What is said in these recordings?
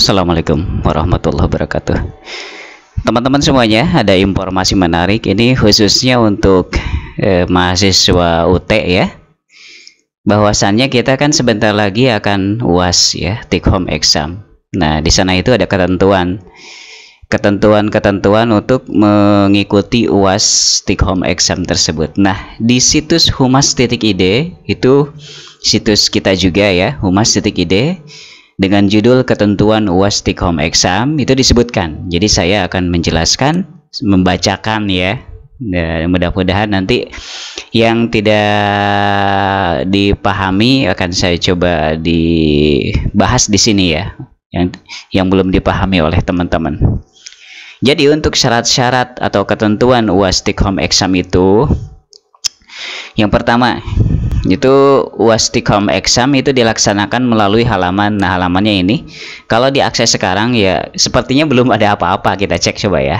Assalamualaikum warahmatullahi wabarakatuh Teman-teman semuanya ada informasi menarik ini khususnya untuk eh, mahasiswa UT ya bahwasannya kita kan sebentar lagi akan UAS ya take home exam Nah di sana itu ada ketentuan ketentuan-ketentuan untuk mengikuti UAS Take Home Exam tersebut. Nah, di situs humas.id itu situs kita juga ya, humas.id dengan judul ketentuan UAS Home Exam itu disebutkan. Jadi saya akan menjelaskan, membacakan ya. ya. mudah-mudahan nanti yang tidak dipahami akan saya coba dibahas di sini ya. Yang yang belum dipahami oleh teman-teman. Jadi untuk syarat-syarat atau ketentuan UAS Home Exam itu yang pertama, itu wastikom exam itu dilaksanakan melalui halaman nah halamannya ini kalau diakses sekarang ya sepertinya belum ada apa-apa kita cek coba ya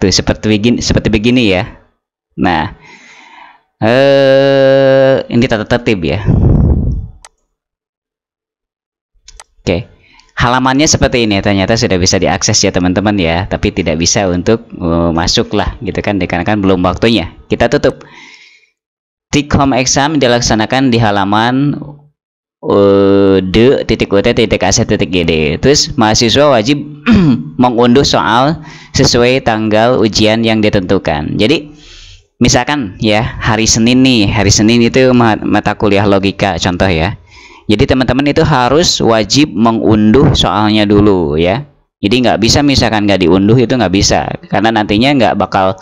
tuh seperti begini seperti begini ya nah eh ini tata tertib ya halamannya seperti ini ternyata sudah bisa diakses ya teman-teman ya tapi tidak bisa untuk uh, eh, masuk lah gitu kan dikarenakan belum waktunya kita tutup Take home exam dilaksanakan di halaman uh, terus mahasiswa wajib mengunduh soal sesuai tanggal ujian yang ditentukan jadi misalkan ya hari Senin nih hari Senin itu mata kuliah logika contoh ya jadi teman-teman itu harus wajib mengunduh soalnya dulu ya. Jadi nggak bisa misalkan nggak diunduh itu nggak bisa karena nantinya nggak bakal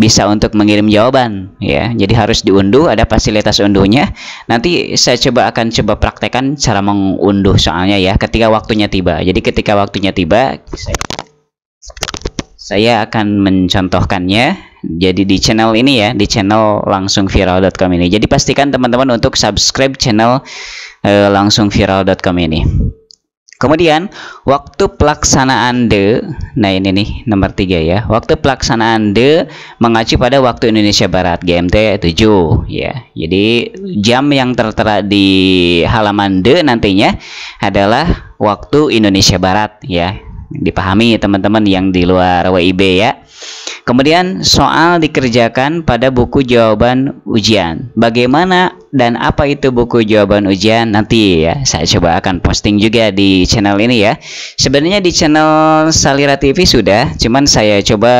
bisa untuk mengirim jawaban ya. Jadi harus diunduh ada fasilitas unduhnya. Nanti saya coba akan coba praktekan cara mengunduh soalnya ya ketika waktunya tiba. Jadi ketika waktunya tiba saya saya akan mencontohkannya. Jadi di channel ini ya, di channel langsung viral.com ini. Jadi pastikan teman-teman untuk subscribe channel e, eh, langsung viral.com ini. Kemudian waktu pelaksanaan the nah ini nih nomor tiga ya. Waktu pelaksanaan the mengacu pada waktu Indonesia Barat GMT 7 ya. Jadi jam yang tertera di halaman the nantinya adalah waktu Indonesia Barat ya. Dipahami teman-teman yang di luar WIB ya. Kemudian soal dikerjakan pada buku jawaban ujian. Bagaimana dan apa itu buku jawaban ujian nanti ya saya coba akan posting juga di channel ini ya. Sebenarnya di channel Salira TV sudah, cuman saya coba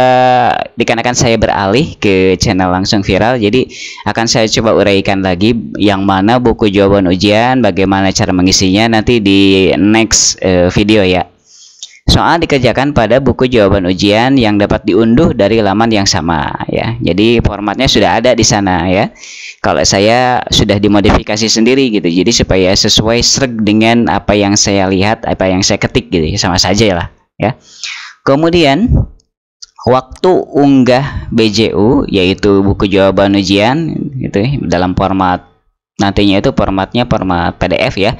dikarenakan saya beralih ke channel langsung viral jadi akan saya coba uraikan lagi yang mana buku jawaban ujian, bagaimana cara mengisinya nanti di next uh, video ya. Soal dikerjakan pada buku jawaban ujian yang dapat diunduh dari laman yang sama ya. Jadi formatnya sudah ada di sana ya. Kalau saya sudah dimodifikasi sendiri gitu. Jadi supaya sesuai serg dengan apa yang saya lihat, apa yang saya ketik gitu. Ya, sama saja lah ya. Kemudian waktu unggah BJU yaitu buku jawaban ujian gitu ya, dalam format nantinya itu formatnya format PDF ya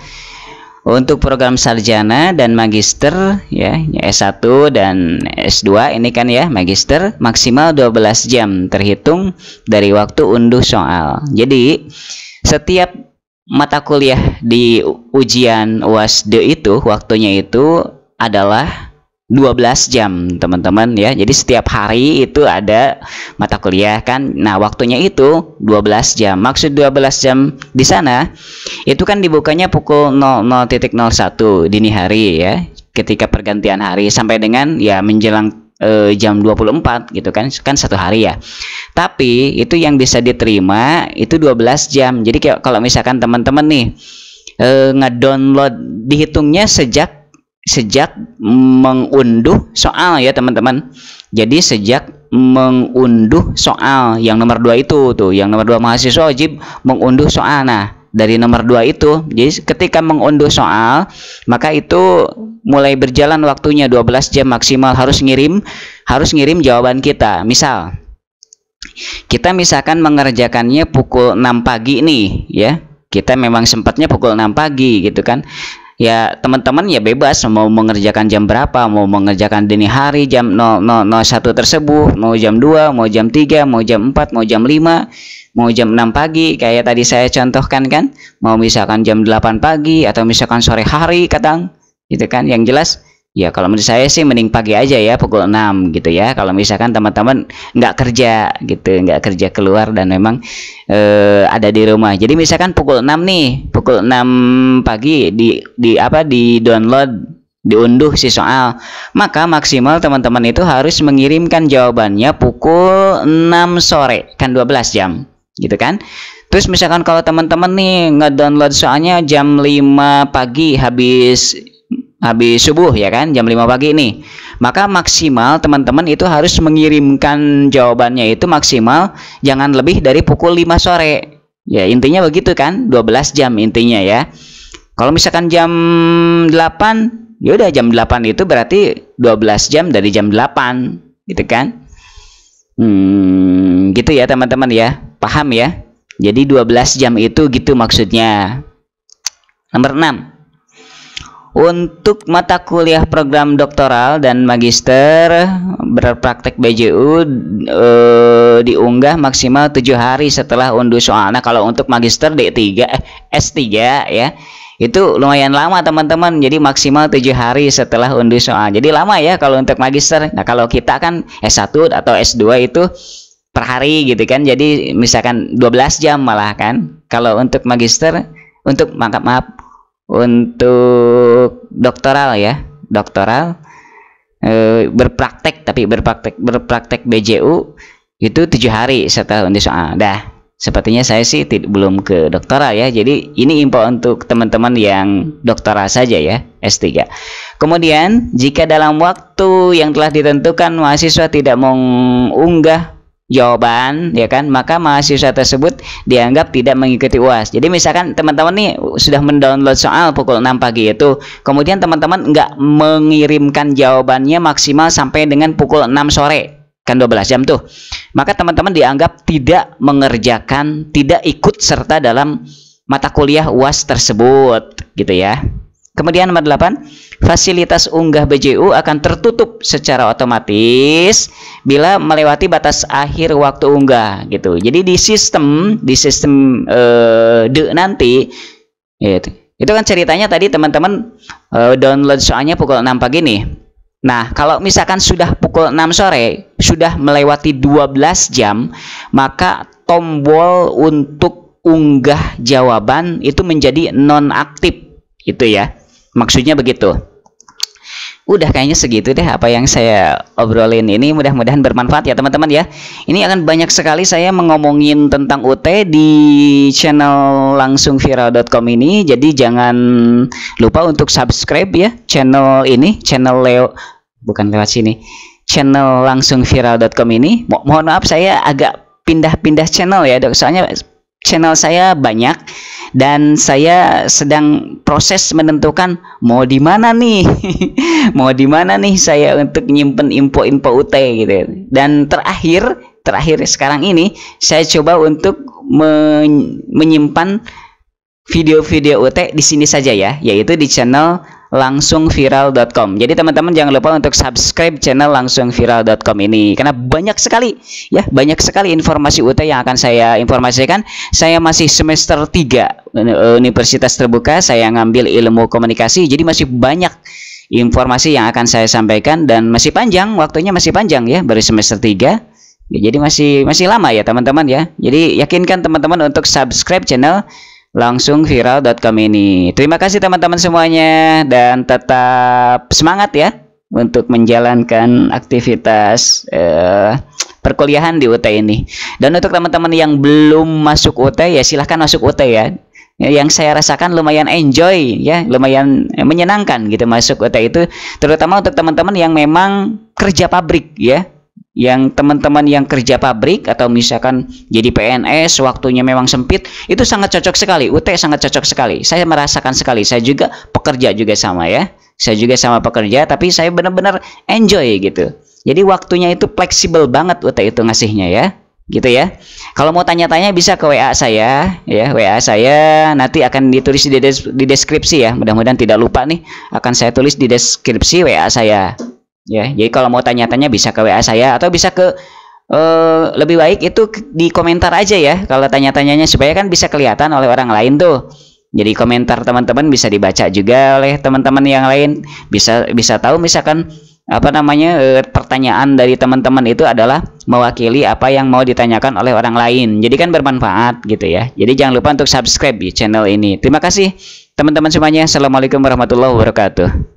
untuk program sarjana dan magister ya, S1 dan S2 ini kan ya magister maksimal 12 jam terhitung dari waktu unduh soal. Jadi setiap mata kuliah di ujian uasd itu waktunya itu adalah 12 jam teman-teman ya jadi setiap hari itu ada mata kuliah kan nah waktunya itu 12 jam maksud 12 jam di sana itu kan dibukanya pukul 00.01 dini hari ya ketika pergantian hari sampai dengan ya menjelang e, jam 24 gitu kan kan satu hari ya tapi itu yang bisa diterima itu 12 jam jadi kalau misalkan teman-teman nih e, ngedownload dihitungnya sejak sejak mengunduh soal ya teman-teman jadi sejak mengunduh soal yang nomor dua itu tuh yang nomor dua mahasiswa wajib mengunduh soal nah dari nomor dua itu jadi ketika mengunduh soal maka itu mulai berjalan waktunya 12 jam maksimal harus ngirim harus ngirim jawaban kita misal kita misalkan mengerjakannya pukul 6 pagi nih ya kita memang sempatnya pukul 6 pagi gitu kan ya teman-teman ya bebas mau mengerjakan jam berapa mau mengerjakan dini hari jam 0001 tersebut mau jam 2 mau jam 3 mau jam 4 mau jam 5 mau jam 6 pagi kayak tadi saya contohkan kan mau misalkan jam 8 pagi atau misalkan sore hari kadang gitu kan yang jelas Ya kalau menurut saya sih mending pagi aja ya pukul 6 gitu ya. Kalau misalkan teman-teman nggak kerja gitu, nggak kerja keluar dan memang e, ada di rumah. Jadi misalkan pukul 6 nih, pukul 6 pagi di di apa di download diunduh si soal maka maksimal teman-teman itu harus mengirimkan jawabannya pukul 6 sore kan 12 jam gitu kan terus misalkan kalau teman-teman nih ngedownload soalnya jam 5 pagi habis habis subuh ya kan jam 5 pagi ini maka maksimal teman-teman itu harus mengirimkan jawabannya itu maksimal jangan lebih dari pukul 5 sore ya intinya begitu kan 12 jam intinya ya kalau misalkan jam 8 ya udah jam 8 itu berarti 12 jam dari jam 8 gitu kan hmm, gitu ya teman-teman ya paham ya jadi 12 jam itu gitu maksudnya nomor 6 untuk mata kuliah program doktoral dan magister berpraktek BJU e, eh, diunggah maksimal tujuh hari setelah unduh soalnya kalau untuk magister D3 eh, S3 ya itu lumayan lama teman-teman jadi maksimal tujuh hari setelah unduh soal jadi lama ya kalau untuk magister nah kalau kita kan S1 atau S2 itu per hari gitu kan jadi misalkan 12 jam malah kan kalau untuk magister untuk maaf maaf untuk doktoral ya doktoral e, berpraktek tapi berpraktek berpraktek BJU itu tujuh hari setelah undi soal dah sepertinya saya sih tidak, belum ke doktoral ya jadi ini info untuk teman-teman yang doktoral saja ya S3 kemudian jika dalam waktu yang telah ditentukan mahasiswa tidak mengunggah jawaban ya kan maka mahasiswa tersebut dianggap tidak mengikuti UAS jadi misalkan teman-teman nih sudah mendownload soal pukul 6 pagi itu kemudian teman-teman nggak mengirimkan jawabannya maksimal sampai dengan pukul 6 sore kan 12 jam tuh maka teman-teman dianggap tidak mengerjakan tidak ikut serta dalam mata kuliah UAS tersebut gitu ya Kemudian nomor 8, fasilitas unggah BJU akan tertutup secara otomatis bila melewati batas akhir waktu unggah gitu. Jadi di sistem di sistem eh, de nanti gitu. Itu kan ceritanya tadi teman-teman eh, download soalnya pukul 6 pagi nih. Nah, kalau misalkan sudah pukul 6 sore, sudah melewati 12 jam, maka tombol untuk unggah jawaban itu menjadi non aktif gitu ya. Maksudnya begitu. Udah kayaknya segitu deh apa yang saya obrolin ini mudah-mudahan bermanfaat ya teman-teman ya. Ini akan banyak sekali saya mengomongin tentang UT di channel langsung viral.com ini. Jadi jangan lupa untuk subscribe ya channel ini, channel Leo bukan lewat sini. Channel langsung viral.com ini. mohon maaf saya agak pindah-pindah channel ya, dok. Soalnya channel saya banyak dan saya sedang proses menentukan mau di mana nih mau di mana nih saya untuk nyimpen info-info UT gitu dan terakhir terakhir sekarang ini saya coba untuk menyimpan video-video UT di sini saja ya yaitu di channel langsungviral.com. Jadi teman-teman jangan lupa untuk subscribe channel langsungviral.com ini karena banyak sekali ya, banyak sekali informasi UT yang akan saya informasikan. Saya masih semester 3 eh, Universitas Terbuka, saya ngambil ilmu komunikasi jadi masih banyak informasi yang akan saya sampaikan dan masih panjang, waktunya masih panjang ya, baru semester 3. jadi masih masih lama ya teman-teman ya. Jadi yakinkan teman-teman untuk subscribe channel langsung viral.com ini. Terima kasih teman-teman semuanya dan tetap semangat ya untuk menjalankan aktivitas uh, perkuliahan di UT ini. Dan untuk teman-teman yang belum masuk UT ya silahkan masuk UT ya. ya. Yang saya rasakan lumayan enjoy ya, lumayan menyenangkan gitu masuk UT itu, terutama untuk teman-teman yang memang kerja pabrik ya yang teman-teman yang kerja pabrik atau misalkan jadi PNS waktunya memang sempit itu sangat cocok sekali UT sangat cocok sekali saya merasakan sekali saya juga pekerja juga sama ya saya juga sama pekerja tapi saya benar-benar enjoy gitu jadi waktunya itu fleksibel banget UT itu ngasihnya ya gitu ya kalau mau tanya-tanya bisa ke WA saya ya WA saya nanti akan ditulis di, di deskripsi ya mudah-mudahan tidak lupa nih akan saya tulis di deskripsi WA saya ya jadi kalau mau tanya-tanya bisa ke WA saya atau bisa ke Uh, lebih baik itu di komentar aja ya kalau tanya-tanyanya supaya kan bisa kelihatan oleh orang lain tuh jadi komentar teman-teman bisa dibaca juga oleh teman-teman yang lain bisa bisa tahu misalkan apa namanya eh, pertanyaan dari teman-teman itu adalah mewakili apa yang mau ditanyakan oleh orang lain jadi kan bermanfaat gitu ya jadi jangan lupa untuk subscribe di channel ini terima kasih teman-teman semuanya assalamualaikum warahmatullahi wabarakatuh